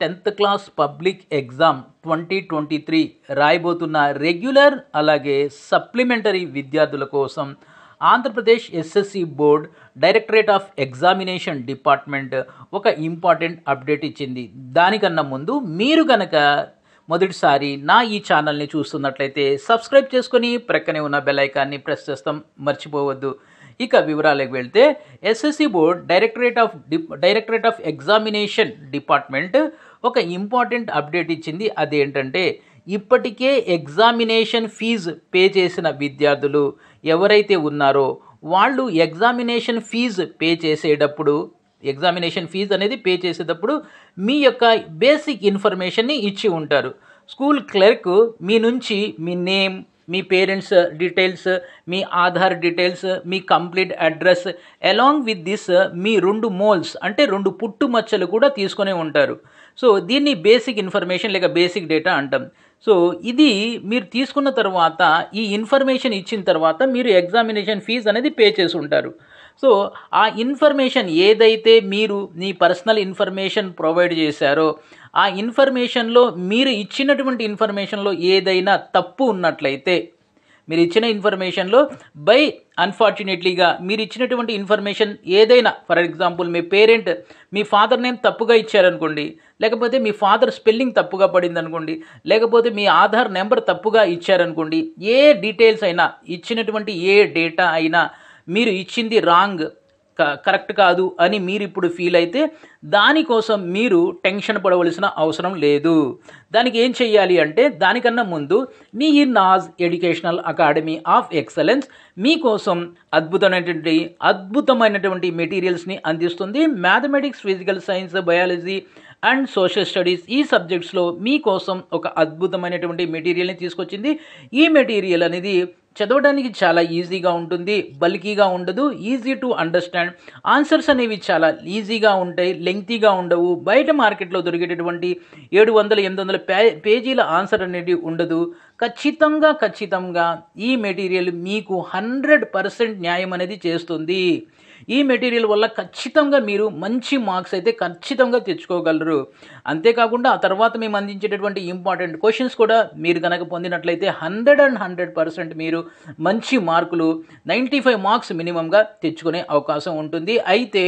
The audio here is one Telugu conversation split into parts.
tenth class public exam twenty twenty three రాయబోతున్న రెగ్యులర్ అలాగే సప్లిమెంటరీ విద్యార్థుల కోసం Andhra Pradesh SSC board directorate of examination department ఒక ఇంపార్టెంట్ అప్డేట్ ఇచ్చింది దానికన్నా ముందు మీరు కనుక మొదటిసారి నా ఈ ఛానల్ని చూస్తున్నట్లయితే సబ్స్క్రైబ్ చేసుకొని ప్రక్కనే ఉన్న బెల్ ఐకాన్ని ప్రెస్ చేస్తాం మర్చిపోవద్దు ఇక వివరాలకు వెళ్తే SSC board directorate of directorate of examination department ఒక ఇంపార్టెంట్ అప్డేట్ ఇచ్చింది అదేంటంటే ఇప్పటికే ఎగ్జామినేషన్ ఫీజు పే చేసిన విద్యార్థులు ఎవరైతే ఉన్నారో వాళ్ళు ఎగ్జామినేషన్ ఫీజు పే చేసేటప్పుడు ఎగ్జామినేషన్ ఫీజు అనేది పే చేసేటప్పుడు మీ యొక్క బేసిక్ ఇన్ఫర్మేషన్ని ఇచ్చి ఉంటారు స్కూల్ క్లర్క్ మీ నుంచి మీ నేమ్ మీ పేరెంట్స్ డీటెయిల్స్ మీ ఆధార్ డీటెయిల్స్ మీ complete address along with this మీ రెండు మోల్స్ అంటే రెండు పుట్టు మచ్చలు కూడా తీసుకునే ఉంటారు సో దీన్ని బేసిక్ ఇన్ఫర్మేషన్ లేక బేసిక్ డేటా అంటాం సో ఇది మీరు తీసుకున్న తర్వాత ఈ ఇన్ఫర్మేషన్ ఇచ్చిన తర్వాత మీరు ఎగ్జామినేషన్ ఫీజు అనేది పే చేసి ఉంటారు సో ఆ ఇన్ఫర్మేషన్ ఏదైతే మీరు మీ పర్సనల్ ఇన్ఫర్మేషన్ ప్రొవైడ్ చేశారో ఆ ఇన్ఫర్మేషన్లో మీరు ఇచ్చినటువంటి ఇన్ఫర్మేషన్లో ఏదైనా తప్పు ఉన్నట్లయితే మీరు ఇచ్చిన ఇన్ఫర్మేషన్లో బై అన్ఫార్చునేట్లీగా మీరు ఇచ్చినటువంటి ఇన్ఫర్మేషన్ ఏదైనా ఫర్ ఎగ్జాంపుల్ మీ పేరెంట్ మీ ఫాదర్ నేమ్ తప్పుగా ఇచ్చారనుకోండి లేకపోతే మీ ఫాదర్ స్పెల్లింగ్ తప్పుగా పడింది అనుకోండి లేకపోతే మీ ఆధార్ నెంబర్ తప్పుగా ఇచ్చారనుకోండి ఏ డీటెయిల్స్ అయినా ఇచ్చినటువంటి ఏ డేటా అయినా మీరు ఇచ్చింది రాంగ్ కరెక్ట్ కాదు అని మీరు ఇప్పుడు ఫీల్ అయితే దానికోసం మీరు టెన్షన్ పడవలసిన అవసరం లేదు దానికి ఏం చేయాలి అంటే దానికన్నా ముందు మీ ఈ Naz educational academy of excellence మీకోసం అద్భుతమైనటువంటి అద్భుతమైనటువంటి మెటీరియల్స్ని అందిస్తుంది mathematics physical science biology and social studies ఈ సబ్జెక్ట్స్లో మీకోసం ఒక అద్భుతమైనటువంటి మెటీరియల్ని తీసుకొచ్చింది ఈ మెటీరియల్ అనేది చదవడానికి చాలా ఈజీగా ఉంటుంది బల్కీగా ఉండదు ఈజీ టు అండర్స్టాండ్ ఆన్సర్స్ అనేవి చాలా ఈజీగా ఉంటాయి లెంగ్తీగా ఉండవు బయట మార్కెట్లో దొరికేటటువంటి ఏడు వందల ఎనిమిది వందల పే పేజీల ఆన్సర్ అనేది ఉండదు ఖచ్చితంగా ఖచ్చితంగా ఈ మెటీరియల్ మీకు హండ్రెడ్ పర్సెంట్ న్యాయం అనేది చేస్తుంది ఈ మెటీరియల్ వల్ల ఖచ్చితంగా మీరు మంచి మార్క్స్ అయితే ఖచ్చితంగా తెచ్చుకోగలరు అంతేకాకుండా ఆ తర్వాత మేము అందించేటటువంటి ఇంపార్టెంట్ క్వశ్చన్స్ కూడా మీరు కనుక పొందినట్లయితే హండ్రెడ్ అండ్ హండ్రెడ్ పర్సెంట్ మీరు మంచి మార్కులు నైంటీ ఫైవ్ మార్క్స్ మినిమంగా తెచ్చుకునే అవకాశం ఉంటుంది అయితే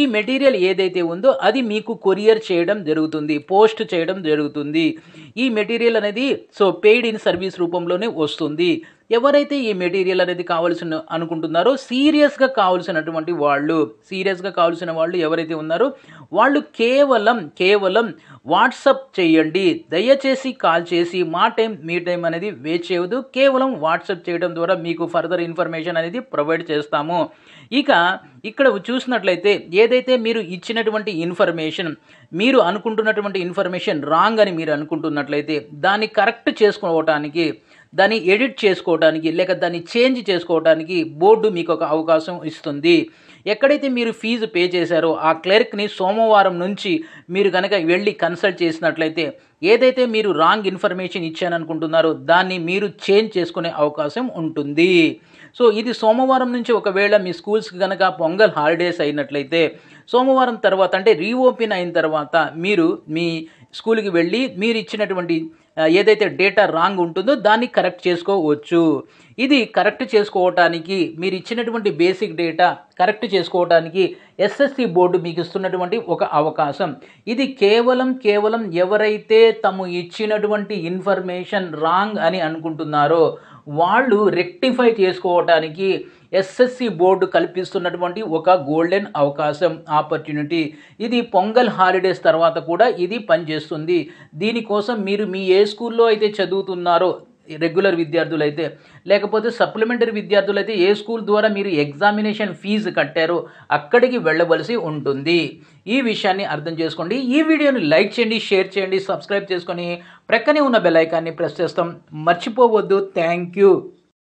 ఈ మెటీరియల్ ఏదైతే ఉందో అది మీకు కొరియర్ చేయడం జరుగుతుంది పోస్ట్ చేయడం జరుగుతుంది ఈ మెటీరియల్ అనేది సో పెయిడ్ ఇన్ సర్వీస్ రూపంలోనే వస్తుంది ఎవరైతే ఈ మెటీరియల్ అనేది కావాల్సిన అనుకుంటున్నారో సీరియస్గా కావాల్సినటువంటి వాళ్ళు సీరియస్గా కావాల్సిన వాళ్ళు ఎవరైతే ఉన్నారో వాళ్ళు కేవలం కేవలం వాట్సప్ చేయండి దయచేసి కాల్ చేసి మా టైం మీ టైం అనేది వేచ్ చేయవద్దు కేవలం వాట్సప్ చేయడం ద్వారా మీకు ఫర్దర్ ఇన్ఫర్మేషన్ అనేది ప్రొవైడ్ చేస్తాము ఇక ఇక్కడ చూసినట్లయితే ఏదైతే మీరు ఇచ్చినటువంటి ఇన్ఫర్మేషన్ మీరు అనుకుంటున్నటువంటి ఇన్ఫర్మేషన్ రాంగ్ అని మీరు అనుకుంటున్నట్లయితే దాన్ని కరెక్ట్ చేసుకోవటానికి దాన్ని ఎడిట్ చేసుకోవడానికి లేక దాన్ని చేంజ్ చేసుకోవడానికి బోర్డు మీకు ఒక అవకాశం ఇస్తుంది ఎక్కడైతే మీరు ఫీజు పే చేశారో ఆ క్లర్క్ని సోమవారం నుంచి మీరు కనుక వెళ్ళి కన్సల్ట్ చేసినట్లయితే ఏదైతే మీరు రాంగ్ ఇన్ఫర్మేషన్ ఇచ్చాననుకుంటున్నారో దాన్ని మీరు చేంజ్ చేసుకునే అవకాశం ఉంటుంది సో ఇది సోమవారం నుంచి ఒకవేళ మీ స్కూల్స్కి కనుక పొంగల్ హాలిడేస్ అయినట్లయితే సోమవారం తర్వాత అంటే రీఓపెన్ అయిన తర్వాత మీరు మీ స్కూల్కి వెళ్ళి మీరు ఇచ్చినటువంటి ఏదైతే డేటా రాంగ్ ఉంటుందో దాన్ని కరెక్ట్ చేసుకోవచ్చు ఇది కరెక్ట్ చేసుకోవటానికి మీరు ఇచ్చినటువంటి బేసిక్ డేటా కరెక్ట్ చేసుకోవడానికి ఎస్ఎస్సి బోర్డు మీకు ఇస్తున్నటువంటి ఒక అవకాశం ఇది కేవలం కేవలం ఎవరైతే తము ఇచ్చినటువంటి ఇన్ఫర్మేషన్ రాంగ్ అని అనుకుంటున్నారో వాళ్ళు రెక్టిఫై చేసుకోవటానికి ఎస్ఎస్సి బోర్డు కల్పిస్తున్నటువంటి ఒక గోల్డెన్ అవకాశం ఆపర్చునిటీ ఇది పొంగల్ హాలిడేస్ తర్వాత కూడా ఇది పనిచేస్తుంది దీనికోసం మీరు మీ ఏ స్కూల్లో అయితే చదువుతున్నారో రెగ్యులర్ విద్యార్థులు అయితే లేకపోతే సప్లిమెంటరీ విద్యార్థులు అయితే ఏ స్కూల్ ద్వారా మీరు ఎగ్జామినేషన్ ఫీజు కట్టారో అక్కడికి వెళ్ళవలసి ఉంటుంది ఈ విషయాన్ని అర్థం చేసుకోండి ఈ వీడియోని లైక్ చేయండి షేర్ చేయండి సబ్స్క్రైబ్ చేసుకొని ప్రక్కనే ఉన్న బెల్ ఐకాన్ని ప్రెస్ చేస్తాం మర్చిపోవద్దు థ్యాంక్ యూ